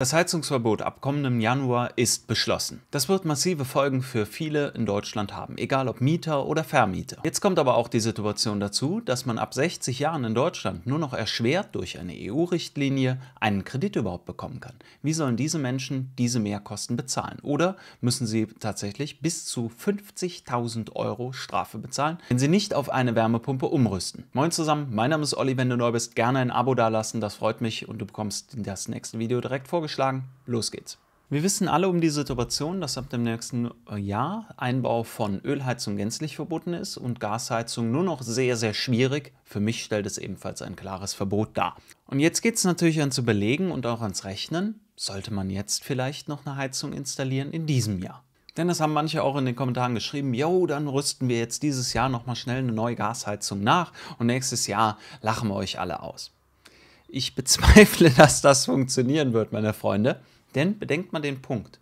Das Heizungsverbot ab kommendem Januar ist beschlossen. Das wird massive Folgen für viele in Deutschland haben, egal ob Mieter oder Vermieter. Jetzt kommt aber auch die Situation dazu, dass man ab 60 Jahren in Deutschland nur noch erschwert durch eine EU-Richtlinie einen Kredit überhaupt bekommen kann. Wie sollen diese Menschen diese Mehrkosten bezahlen? Oder müssen sie tatsächlich bis zu 50.000 Euro Strafe bezahlen, wenn sie nicht auf eine Wärmepumpe umrüsten? Moin zusammen, mein Name ist Olli, wenn du neu bist, gerne ein Abo dalassen, das freut mich und du bekommst das nächste Video direkt vorgestellt vorgeschlagen, los geht's. Wir wissen alle um die Situation, dass ab dem nächsten äh, Jahr Einbau von Ölheizung gänzlich verboten ist und Gasheizung nur noch sehr, sehr schwierig. Für mich stellt es ebenfalls ein klares Verbot dar. Und jetzt geht es natürlich ans Überlegen und auch ans Rechnen. Sollte man jetzt vielleicht noch eine Heizung installieren in diesem Jahr? Denn es haben manche auch in den Kommentaren geschrieben, jo, dann rüsten wir jetzt dieses Jahr nochmal schnell eine neue Gasheizung nach und nächstes Jahr lachen wir euch alle aus. Ich bezweifle, dass das funktionieren wird, meine Freunde. Denn bedenkt man den Punkt,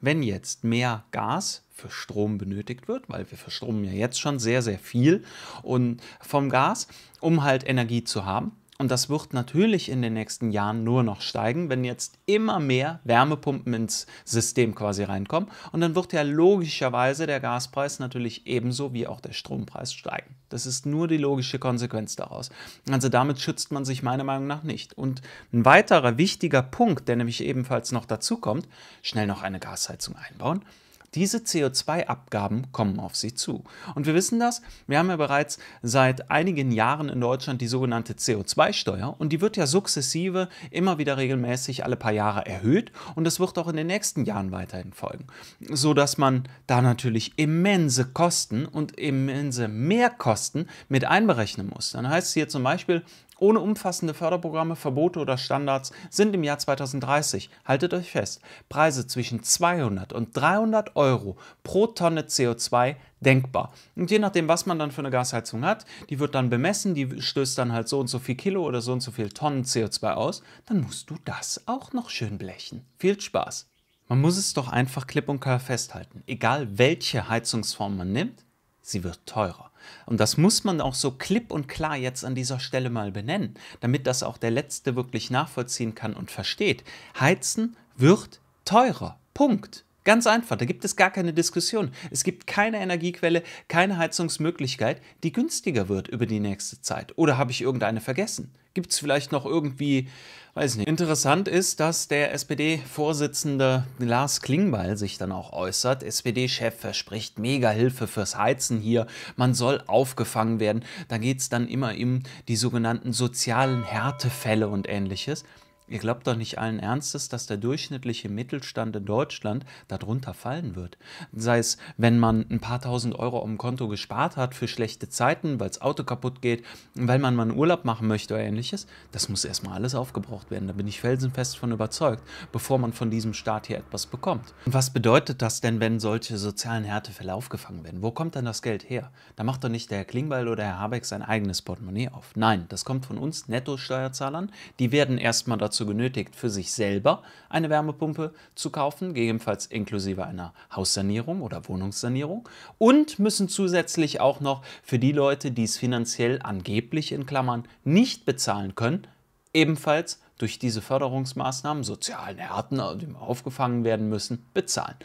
wenn jetzt mehr Gas für Strom benötigt wird, weil wir verstromen ja jetzt schon sehr, sehr viel und vom Gas, um halt Energie zu haben. Und das wird natürlich in den nächsten Jahren nur noch steigen, wenn jetzt immer mehr Wärmepumpen ins System quasi reinkommen. Und dann wird ja logischerweise der Gaspreis natürlich ebenso wie auch der Strompreis steigen. Das ist nur die logische Konsequenz daraus. Also damit schützt man sich meiner Meinung nach nicht. Und ein weiterer wichtiger Punkt, der nämlich ebenfalls noch dazu kommt, schnell noch eine Gasheizung einbauen, diese CO2-Abgaben kommen auf sie zu. Und wir wissen das, wir haben ja bereits seit einigen Jahren in Deutschland die sogenannte CO2-Steuer und die wird ja sukzessive immer wieder regelmäßig alle paar Jahre erhöht und das wird auch in den nächsten Jahren weiterhin folgen, sodass man da natürlich immense Kosten und immense Mehrkosten mit einberechnen muss. Dann heißt es hier zum Beispiel, ohne umfassende Förderprogramme, Verbote oder Standards sind im Jahr 2030, haltet euch fest, Preise zwischen 200 und 300 Euro pro Tonne CO2 denkbar. Und je nachdem, was man dann für eine Gasheizung hat, die wird dann bemessen, die stößt dann halt so und so viel Kilo oder so und so viel Tonnen CO2 aus, dann musst du das auch noch schön blechen. Viel Spaß! Man muss es doch einfach klipp und klar festhalten. Egal welche Heizungsform man nimmt, sie wird teurer. Und das muss man auch so klipp und klar jetzt an dieser Stelle mal benennen, damit das auch der Letzte wirklich nachvollziehen kann und versteht. Heizen wird teurer. Punkt. Ganz einfach, da gibt es gar keine Diskussion. Es gibt keine Energiequelle, keine Heizungsmöglichkeit, die günstiger wird über die nächste Zeit. Oder habe ich irgendeine vergessen? gibt es vielleicht noch irgendwie, weiß nicht. Interessant ist, dass der SPD-Vorsitzende Lars Klingbeil sich dann auch äußert. SPD-Chef verspricht mega Hilfe fürs Heizen hier. Man soll aufgefangen werden. Da geht es dann immer um die sogenannten sozialen Härtefälle und ähnliches. Ihr glaubt doch nicht allen Ernstes, dass der durchschnittliche Mittelstand in Deutschland darunter fallen wird. Sei es, wenn man ein paar tausend Euro am Konto gespart hat für schlechte Zeiten, weil das Auto kaputt geht, weil man mal einen Urlaub machen möchte oder ähnliches. Das muss erstmal alles aufgebraucht werden. Da bin ich felsenfest von überzeugt, bevor man von diesem Staat hier etwas bekommt. Und was bedeutet das denn, wenn solche sozialen Härtefälle aufgefangen werden? Wo kommt dann das Geld her? Da macht doch nicht der Herr Klingbeil oder Herr Habeck sein eigenes Portemonnaie auf. Nein, das kommt von uns Nettosteuerzahlern. Die werden erstmal dazu dazu genötigt, für sich selber eine Wärmepumpe zu kaufen, gegebenenfalls inklusive einer Haussanierung oder Wohnungssanierung und müssen zusätzlich auch noch für die Leute, die es finanziell angeblich in Klammern nicht bezahlen können, ebenfalls durch diese Förderungsmaßnahmen sozialen Härten, die aufgefangen werden müssen, bezahlen.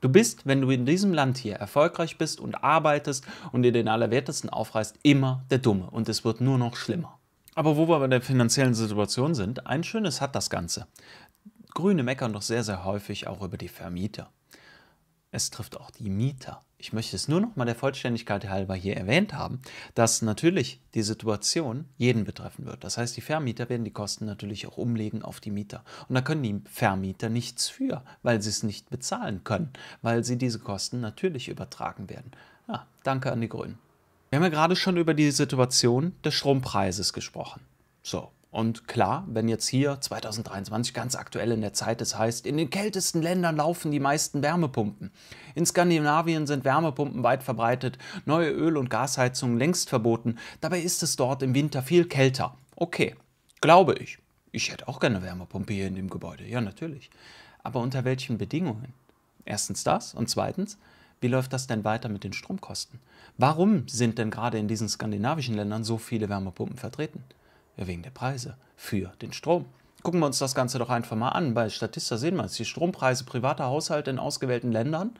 Du bist, wenn du in diesem Land hier erfolgreich bist und arbeitest und dir den Allerwertesten aufreißt, immer der Dumme und es wird nur noch schlimmer. Aber wo wir bei der finanziellen Situation sind, ein schönes hat das Ganze. Grüne meckern doch sehr, sehr häufig auch über die Vermieter. Es trifft auch die Mieter. Ich möchte es nur noch mal der Vollständigkeit halber hier erwähnt haben, dass natürlich die Situation jeden betreffen wird. Das heißt, die Vermieter werden die Kosten natürlich auch umlegen auf die Mieter. Und da können die Vermieter nichts für, weil sie es nicht bezahlen können, weil sie diese Kosten natürlich übertragen werden. Ja, ah, danke an die Grünen. Wir haben ja gerade schon über die Situation des Strompreises gesprochen. So, und klar, wenn jetzt hier 2023 ganz aktuell in der Zeit, das heißt, in den kältesten Ländern laufen die meisten Wärmepumpen. In Skandinavien sind Wärmepumpen weit verbreitet, neue Öl- und Gasheizungen längst verboten, dabei ist es dort im Winter viel kälter. Okay, glaube ich. Ich hätte auch gerne Wärmepumpe hier in dem Gebäude, ja natürlich. Aber unter welchen Bedingungen? Erstens das und zweitens, wie läuft das denn weiter mit den Stromkosten? Warum sind denn gerade in diesen skandinavischen Ländern so viele Wärmepumpen vertreten? Ja, wegen der Preise für den Strom. Gucken wir uns das Ganze doch einfach mal an. Bei Statista sehen wir es, die Strompreise privater Haushalte in ausgewählten Ländern.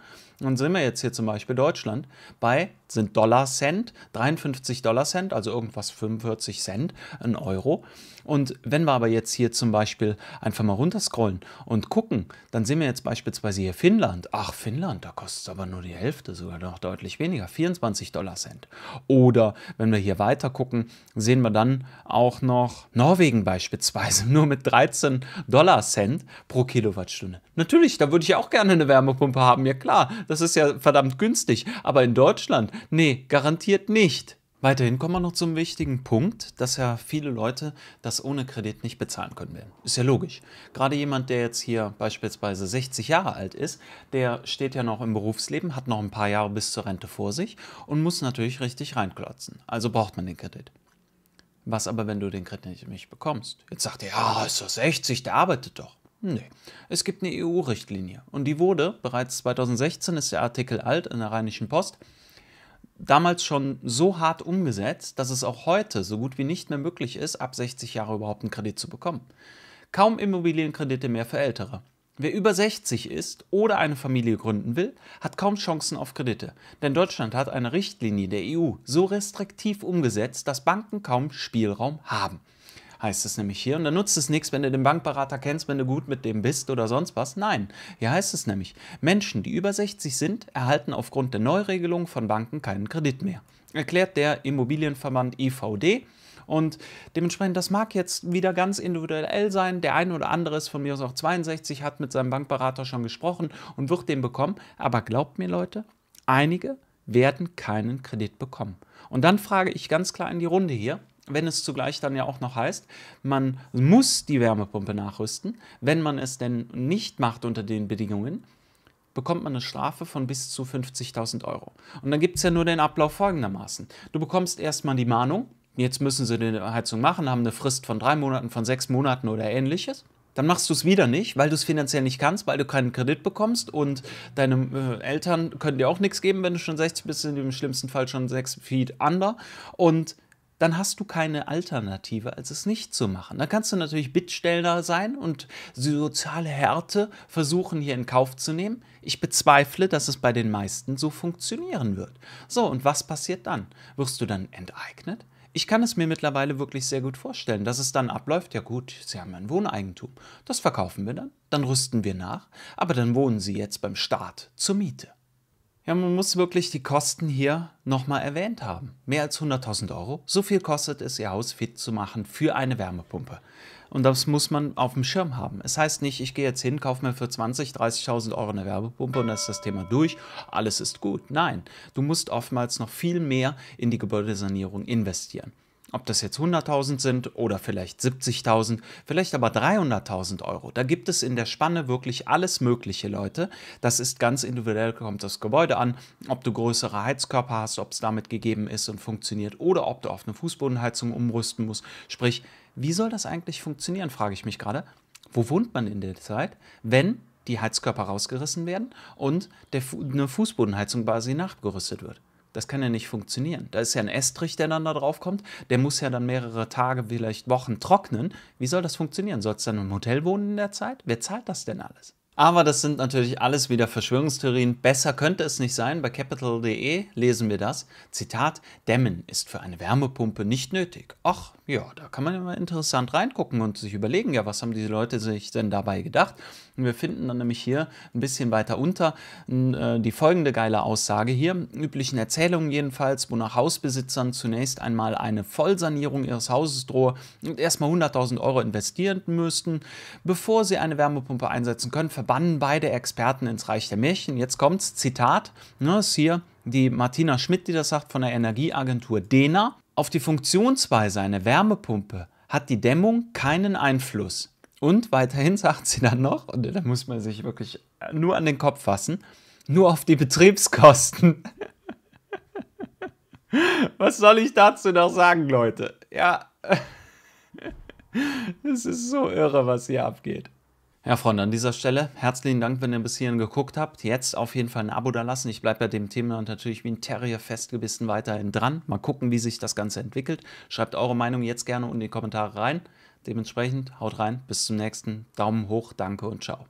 Und sehen wir jetzt hier zum Beispiel Deutschland bei, sind Dollar Cent, 53 Dollar Cent, also irgendwas 45 Cent, ein Euro. Und wenn wir aber jetzt hier zum Beispiel einfach mal runterscrollen und gucken, dann sehen wir jetzt beispielsweise hier Finnland. Ach, Finnland, da kostet es aber nur die Hälfte, sogar noch deutlich weniger, 24 Dollar Cent. Oder wenn wir hier weiter gucken, sehen wir dann auch noch Norwegen beispielsweise, nur mit 13 Dollar Cent pro Kilowattstunde. Natürlich, da würde ich auch gerne eine Wärmepumpe haben, ja klar, das ist ja verdammt günstig, aber in Deutschland, nee, garantiert nicht. Weiterhin kommen wir noch zum wichtigen Punkt, dass ja viele Leute das ohne Kredit nicht bezahlen können werden. Ist ja logisch. Gerade jemand, der jetzt hier beispielsweise 60 Jahre alt ist, der steht ja noch im Berufsleben, hat noch ein paar Jahre bis zur Rente vor sich und muss natürlich richtig reinklotzen. Also braucht man den Kredit. Was aber, wenn du den Kredit nicht bekommst? Jetzt sagt er, ja, ist doch 60, der arbeitet doch. Nee, es gibt eine EU-Richtlinie und die wurde, bereits 2016 ist der Artikel alt in der Rheinischen Post, damals schon so hart umgesetzt, dass es auch heute so gut wie nicht mehr möglich ist, ab 60 Jahre überhaupt einen Kredit zu bekommen. Kaum Immobilienkredite mehr für Ältere. Wer über 60 ist oder eine Familie gründen will, hat kaum Chancen auf Kredite, denn Deutschland hat eine Richtlinie der EU so restriktiv umgesetzt, dass Banken kaum Spielraum haben. Heißt es nämlich hier, und dann nutzt es nichts, wenn du den Bankberater kennst, wenn du gut mit dem bist oder sonst was. Nein, hier heißt es nämlich, Menschen, die über 60 sind, erhalten aufgrund der Neuregelung von Banken keinen Kredit mehr. Erklärt der Immobilienverband IVD und dementsprechend, das mag jetzt wieder ganz individuell sein. Der eine oder andere ist von mir aus auch 62, hat mit seinem Bankberater schon gesprochen und wird den bekommen. Aber glaubt mir, Leute, einige werden keinen Kredit bekommen. Und dann frage ich ganz klar in die Runde hier, wenn es zugleich dann ja auch noch heißt, man muss die Wärmepumpe nachrüsten. Wenn man es denn nicht macht unter den Bedingungen, bekommt man eine Strafe von bis zu 50.000 Euro. Und dann gibt es ja nur den Ablauf folgendermaßen. Du bekommst erstmal die Mahnung, jetzt müssen sie eine Heizung machen, haben eine Frist von drei Monaten, von sechs Monaten oder ähnliches. Dann machst du es wieder nicht, weil du es finanziell nicht kannst, weil du keinen Kredit bekommst und deine äh, Eltern können dir auch nichts geben, wenn du schon 60 bist, im schlimmsten Fall schon sechs Feet under. Und dann hast du keine Alternative, als es nicht zu machen. Dann kannst du natürlich Bittsteller sein und soziale Härte versuchen, hier in Kauf zu nehmen. Ich bezweifle, dass es bei den meisten so funktionieren wird. So, und was passiert dann? Wirst du dann enteignet? Ich kann es mir mittlerweile wirklich sehr gut vorstellen, dass es dann abläuft, ja gut, Sie haben ein Wohneigentum, das verkaufen wir dann, dann rüsten wir nach, aber dann wohnen Sie jetzt beim Staat zur Miete. Ja, man muss wirklich die Kosten hier nochmal erwähnt haben. Mehr als 100.000 Euro. So viel kostet es, Ihr Haus fit zu machen für eine Wärmepumpe. Und das muss man auf dem Schirm haben. Es heißt nicht, ich gehe jetzt hin, kaufe mir für 20.000, 30.000 Euro eine Wärmepumpe und dann ist das Thema durch. Alles ist gut. Nein, du musst oftmals noch viel mehr in die Gebäudesanierung investieren. Ob das jetzt 100.000 sind oder vielleicht 70.000, vielleicht aber 300.000 Euro. Da gibt es in der Spanne wirklich alles Mögliche, Leute. Das ist ganz individuell, kommt das Gebäude an, ob du größere Heizkörper hast, ob es damit gegeben ist und funktioniert oder ob du auf eine Fußbodenheizung umrüsten musst. Sprich, wie soll das eigentlich funktionieren, frage ich mich gerade. Wo wohnt man in der Zeit, wenn die Heizkörper rausgerissen werden und der, eine Fußbodenheizung quasi nachgerüstet wird? Das kann ja nicht funktionieren. Da ist ja ein Estrich, der dann da drauf kommt. Der muss ja dann mehrere Tage, vielleicht Wochen trocknen. Wie soll das funktionieren? Soll es dann im Hotel wohnen in der Zeit? Wer zahlt das denn alles? Aber das sind natürlich alles wieder Verschwörungstheorien. Besser könnte es nicht sein. Bei capital.de lesen wir das. Zitat: Dämmen ist für eine Wärmepumpe nicht nötig. Ach, ja, da kann man immer interessant reingucken und sich überlegen, ja, was haben diese Leute sich denn dabei gedacht? Und wir finden dann nämlich hier ein bisschen weiter unter äh, die folgende geile Aussage hier. Üblichen Erzählungen jedenfalls, wonach Hausbesitzern zunächst einmal eine Vollsanierung ihres Hauses drohe und erstmal 100.000 Euro investieren müssten, bevor sie eine Wärmepumpe einsetzen können, verbannen beide Experten ins Reich der Märchen. Jetzt kommt's, Zitat, ne, ist hier die Martina Schmidt, die das sagt, von der Energieagentur DENA. Auf die Funktionsweise einer Wärmepumpe hat die Dämmung keinen Einfluss. Und weiterhin sagt sie dann noch, und da muss man sich wirklich nur an den Kopf fassen, nur auf die Betriebskosten. Was soll ich dazu noch sagen, Leute? Ja, es ist so irre, was hier abgeht. Ja, Freunde, an dieser Stelle herzlichen Dank, wenn ihr bis hierhin geguckt habt. Jetzt auf jeden Fall ein Abo da lassen. Ich bleibe bei dem Thema und natürlich wie ein Terrier festgebissen weiterhin dran. Mal gucken, wie sich das Ganze entwickelt. Schreibt eure Meinung jetzt gerne unten in die Kommentare rein. Dementsprechend haut rein, bis zum nächsten. Daumen hoch, danke und ciao.